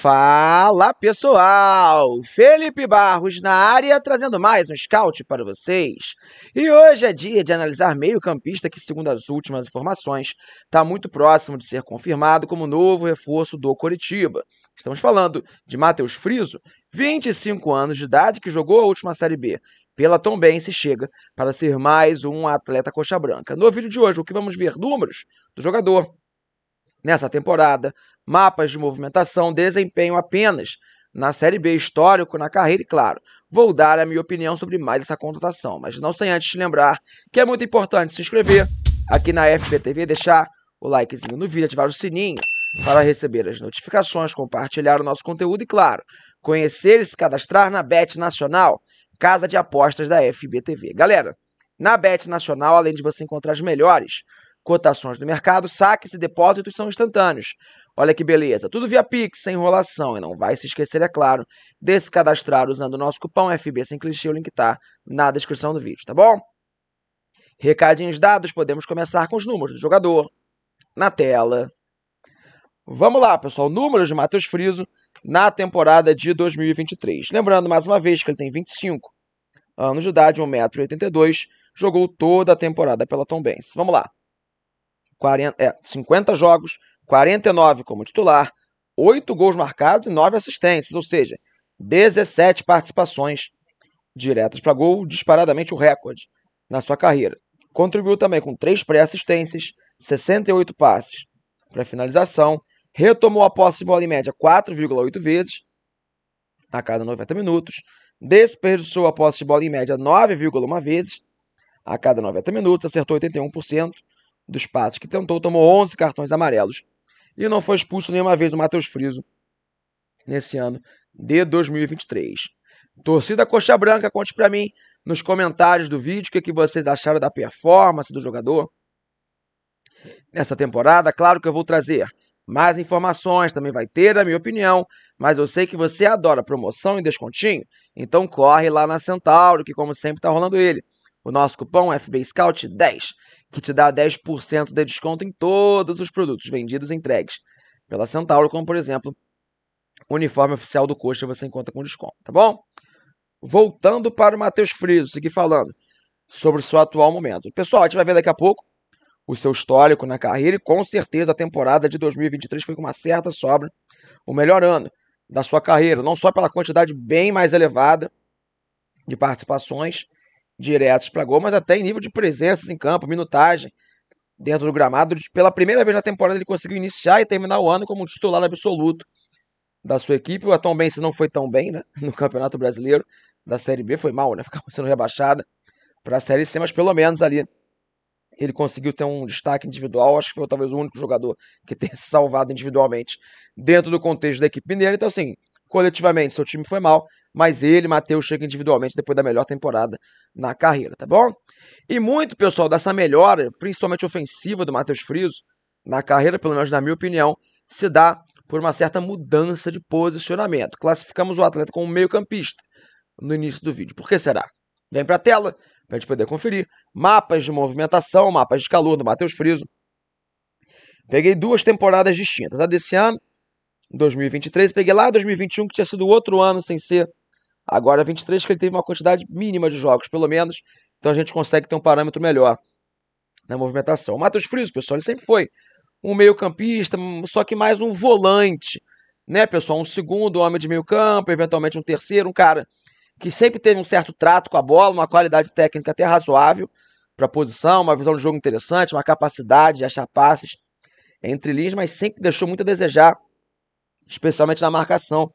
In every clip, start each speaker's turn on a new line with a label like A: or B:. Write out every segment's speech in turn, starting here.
A: Fala pessoal, Felipe Barros na área trazendo mais um scout para vocês. E hoje é dia de analisar meio-campista que, segundo as últimas informações, está muito próximo de ser confirmado como novo reforço do Coritiba. Estamos falando de Matheus Friso, 25 anos de idade, que jogou a última Série B pela se chega para ser mais um atleta coxa branca. No vídeo de hoje, o que vamos ver números do jogador, Nessa temporada, mapas de movimentação desempenho apenas na Série B histórico na carreira e, claro, vou dar a minha opinião sobre mais essa contratação, mas não sem antes te lembrar que é muito importante se inscrever aqui na FBTV, deixar o likezinho no vídeo, ativar o sininho para receber as notificações, compartilhar o nosso conteúdo e, claro, conhecer e se cadastrar na Bet Nacional, casa de apostas da FBTV. Galera, na Bet Nacional, além de você encontrar as melhores cotações do mercado, saques e depósitos são instantâneos. Olha que beleza, tudo via Pix, sem enrolação, e não vai se esquecer, é claro, de se cadastrar usando o nosso cupom FB sem clichê, o link está na descrição do vídeo, tá bom? Recadinhos dados, podemos começar com os números do jogador na tela. Vamos lá, pessoal, números de Matheus Friso na temporada de 2023. Lembrando mais uma vez que ele tem 25 anos de idade, 1,82m, jogou toda a temporada pela Tom Benz. Vamos lá. 40, é, 50 jogos, 49 como titular, 8 gols marcados e 9 assistências, ou seja, 17 participações diretas para gol, disparadamente o recorde na sua carreira. Contribuiu também com 3 pré-assistências, 68 passes para finalização, retomou a posse de bola em média 4,8 vezes a cada 90 minutos, desperdiçou a posse de bola em média 9,1 vezes a cada 90 minutos, acertou 81% dos Passos, que tentou, tomou 11 cartões amarelos e não foi expulso nenhuma vez o Matheus Friso nesse ano de 2023. Torcida Coxa Branca, conte para mim nos comentários do vídeo o que, que vocês acharam da performance do jogador nessa temporada. Claro que eu vou trazer mais informações, também vai ter a minha opinião, mas eu sei que você adora promoção e descontinho, então corre lá na Centauro, que como sempre está rolando ele. O nosso cupom FB Scout 10 que te dá 10% de desconto em todos os produtos vendidos e entregues pela Centauro, como por exemplo, o uniforme oficial do Coxa você encontra com desconto, tá bom? Voltando para o Matheus Friso, seguir falando sobre o seu atual momento. Pessoal, a gente vai ver daqui a pouco o seu histórico na carreira e com certeza a temporada de 2023 foi com uma certa sobra o melhor ano da sua carreira, não só pela quantidade bem mais elevada de participações, diretos para gol, mas até em nível de presença em campo, minutagem dentro do gramado. Pela primeira vez na temporada ele conseguiu iniciar e terminar o ano como titular absoluto da sua equipe. O Atom Benz não foi tão bem né, no Campeonato Brasileiro da Série B, foi mal, né? Ficava sendo rebaixada para a Série C, mas pelo menos ali ele conseguiu ter um destaque individual. Acho que foi talvez o único jogador que tenha se salvado individualmente dentro do contexto da equipe mineira. Então, assim, coletivamente, seu time foi mal, mas ele, Matheus, chega individualmente depois da melhor temporada na carreira, tá bom? E muito, pessoal, dessa melhora, principalmente ofensiva do Matheus Frizo na carreira, pelo menos na minha opinião, se dá por uma certa mudança de posicionamento. Classificamos o atleta como meio-campista no início do vídeo. Por que será? Vem para a tela para a gente poder conferir mapas de movimentação, mapas de calor do Matheus Frizo. Peguei duas temporadas distintas, a desse ano, 2023, peguei lá 2021, que tinha sido outro ano sem ser Agora 23 que ele teve uma quantidade mínima de jogos, pelo menos, então a gente consegue ter um parâmetro melhor na movimentação. O Matheus Friso, pessoal, ele sempre foi um meio-campista, hum, só que mais um volante, né, pessoal? Um segundo homem de meio-campo, eventualmente um terceiro, um cara que sempre teve um certo trato com a bola, uma qualidade técnica até razoável para a posição, uma visão de jogo interessante, uma capacidade de achar passes entre linhas, mas sempre deixou muito a desejar, especialmente na marcação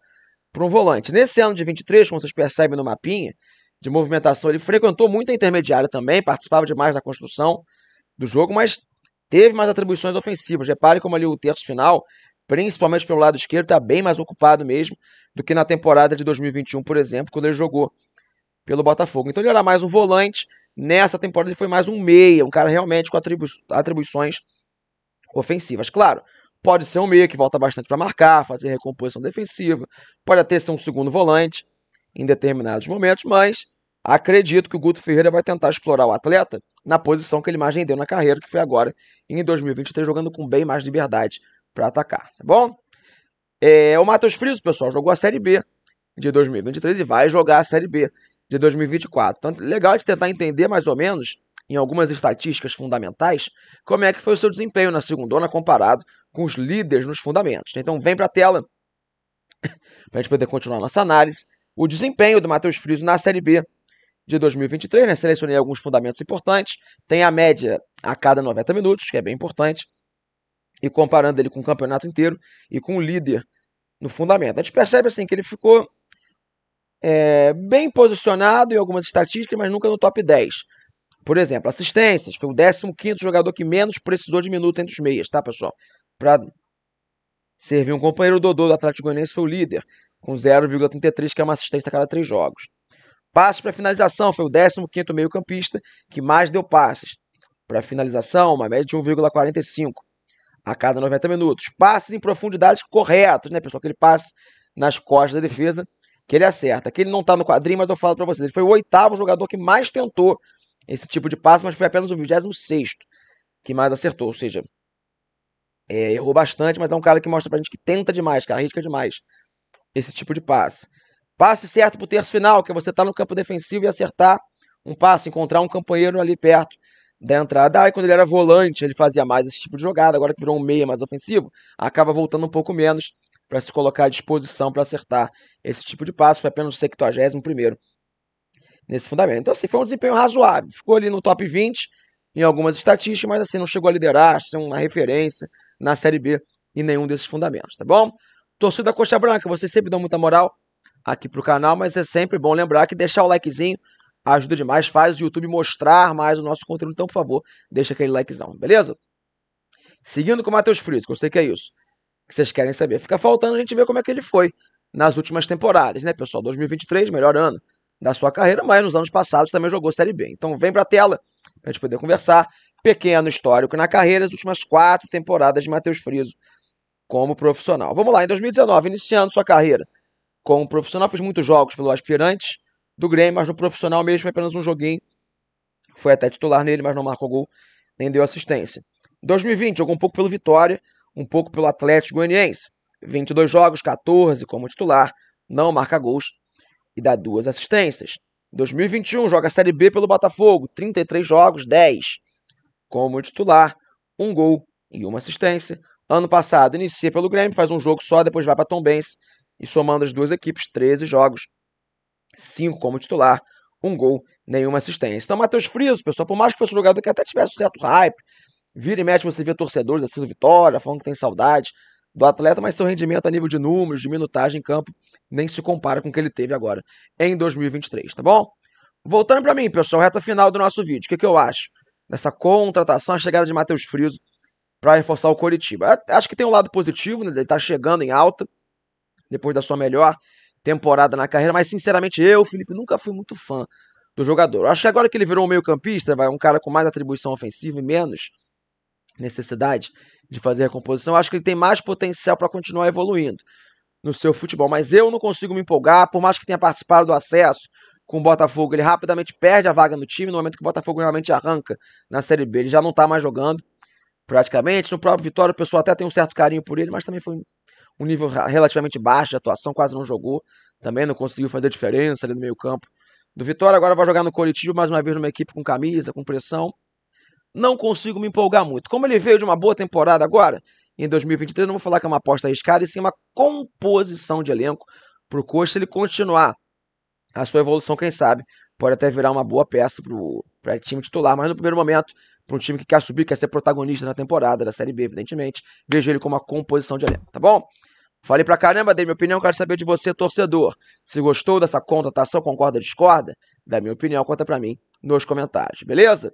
A: para um volante. Nesse ano de 23, como vocês percebem no mapinha de movimentação, ele frequentou muito a intermediária também, participava demais da construção do jogo, mas teve mais atribuições ofensivas. Repare como ali o terço final, principalmente pelo lado esquerdo, está bem mais ocupado mesmo do que na temporada de 2021, por exemplo, quando ele jogou pelo Botafogo. Então ele era mais um volante, nessa temporada ele foi mais um meia, um cara realmente com atribuições ofensivas. Claro, Pode ser um meia que volta bastante para marcar, fazer recomposição defensiva. Pode até ser um segundo volante em determinados momentos, mas acredito que o Guto Ferreira vai tentar explorar o atleta na posição que ele mais rendeu na carreira, que foi agora em 2023, jogando com bem mais liberdade para atacar, tá bom? É, o Matheus Friso, pessoal, jogou a Série B de 2023 e vai jogar a Série B de 2024. Então, legal de tentar entender mais ou menos em algumas estatísticas fundamentais como é que foi o seu desempenho na segundona comparado com os líderes nos fundamentos. Então vem para a tela para a gente poder continuar nossa análise. O desempenho do Matheus Friso na Série B de 2023, né? Selecionei alguns fundamentos importantes. Tem a média a cada 90 minutos, que é bem importante. E comparando ele com o campeonato inteiro e com o líder no fundamento. A gente percebe assim que ele ficou é, bem posicionado em algumas estatísticas, mas nunca no top 10. Por exemplo, assistências. Foi o 15 jogador que menos precisou de minutos entre os meias, tá, pessoal? Para servir um companheiro, Dodô do Atlético Goianiense foi o líder, com 0,33, que é uma assistência a cada três jogos. Passes para finalização. Foi o 15 meio-campista que mais deu passes. Para finalização, uma média de 1,45 a cada 90 minutos. Passes em profundidade corretos, né, pessoal? Aquele passe nas costas da defesa que ele acerta. Que ele não está no quadrinho, mas eu falo para vocês. Ele foi o oitavo jogador que mais tentou esse tipo de passe, mas foi apenas o 26 que mais acertou. Ou seja, é, errou bastante, mas é um cara que mostra pra gente que tenta demais, que arrisca demais esse tipo de passe. Passe certo pro terço final, que é você tá no campo defensivo e acertar um passe, encontrar um companheiro ali perto da entrada. Aí ah, quando ele era volante, ele fazia mais esse tipo de jogada, agora que virou um meia mais ofensivo, acaba voltando um pouco menos para se colocar à disposição para acertar esse tipo de passe. Foi apenas o 71 nesse fundamento. Então, assim, foi um desempenho razoável. Ficou ali no top 20 em algumas estatísticas, mas assim, não chegou a liderar, ser uma referência na Série B em nenhum desses fundamentos, tá bom? Torcida Coxa Branca, vocês sempre dão muita moral aqui pro canal, mas é sempre bom lembrar que deixar o likezinho ajuda demais, faz o YouTube mostrar mais o nosso conteúdo, então, por favor, deixa aquele likezão, beleza? Seguindo com o Matheus Frias, que eu sei que é isso, que vocês querem saber. Fica faltando a gente ver como é que ele foi nas últimas temporadas, né, pessoal? 2023, melhor ano da sua carreira, mas nos anos passados também jogou Série B. Então vem para a tela para a gente poder conversar. Pequeno histórico na carreira, as últimas quatro temporadas de Matheus Friso como profissional. Vamos lá, em 2019, iniciando sua carreira como profissional, fez muitos jogos pelo aspirante do Grêmio, mas no profissional mesmo foi apenas um joguinho. Foi até titular nele, mas não marcou gol nem deu assistência. 2020, jogou um pouco pelo Vitória, um pouco pelo Atlético Goianiense. 22 jogos, 14 como titular, não marca gols, e dá duas assistências. 2021 joga a Série B pelo Botafogo, 33 jogos, 10. Como titular, um gol e uma assistência. Ano passado inicia pelo Grêmio, faz um jogo só, depois vai para Tombense e somando as duas equipes, 13 jogos, 5 como titular, um gol, nenhuma assistência. Então, Matheus Frizo, pessoal, por mais que fosse um jogador que até tivesse certo hype, vira e mexe você vê torcedores assim, da Vitória falando que tem saudade, do atleta, mas seu rendimento a nível de números, de minutagem em campo, nem se compara com o que ele teve agora em 2023, tá bom? Voltando para mim, pessoal, reta final do nosso vídeo. O que, que eu acho? Nessa contratação, a chegada de Matheus Friso para reforçar o Coritiba. Acho que tem um lado positivo, né? Ele tá chegando em alta depois da sua melhor temporada na carreira, mas sinceramente eu, Felipe, nunca fui muito fã do jogador. Acho que agora que ele virou um meio-campista, vai um cara com mais atribuição ofensiva e menos necessidade de fazer a composição. Acho que ele tem mais potencial para continuar evoluindo no seu futebol. Mas eu não consigo me empolgar, por mais que tenha participado do acesso com o Botafogo, ele rapidamente perde a vaga no time no momento que o Botafogo realmente arranca na Série B. Ele já não está mais jogando, praticamente. No próprio Vitória, o pessoal até tem um certo carinho por ele, mas também foi um nível relativamente baixo de atuação, quase não jogou. Também não conseguiu fazer diferença ali no meio campo do Vitória. Agora vai jogar no Coritiba mais uma vez numa equipe com camisa, com pressão não consigo me empolgar muito. Como ele veio de uma boa temporada agora, em 2023, não vou falar que é uma aposta arriscada, e sim uma composição de elenco para o Coxa. Se ele continuar a sua evolução, quem sabe, pode até virar uma boa peça para o time titular. Mas no primeiro momento, para um time que quer subir, quer ser protagonista na temporada da Série B, evidentemente, vejo ele como uma composição de elenco, tá bom? Falei pra caramba, dei minha opinião, quero saber de você, torcedor. Se gostou dessa contratação, concorda, discorda? Da minha opinião, conta pra mim nos comentários, beleza?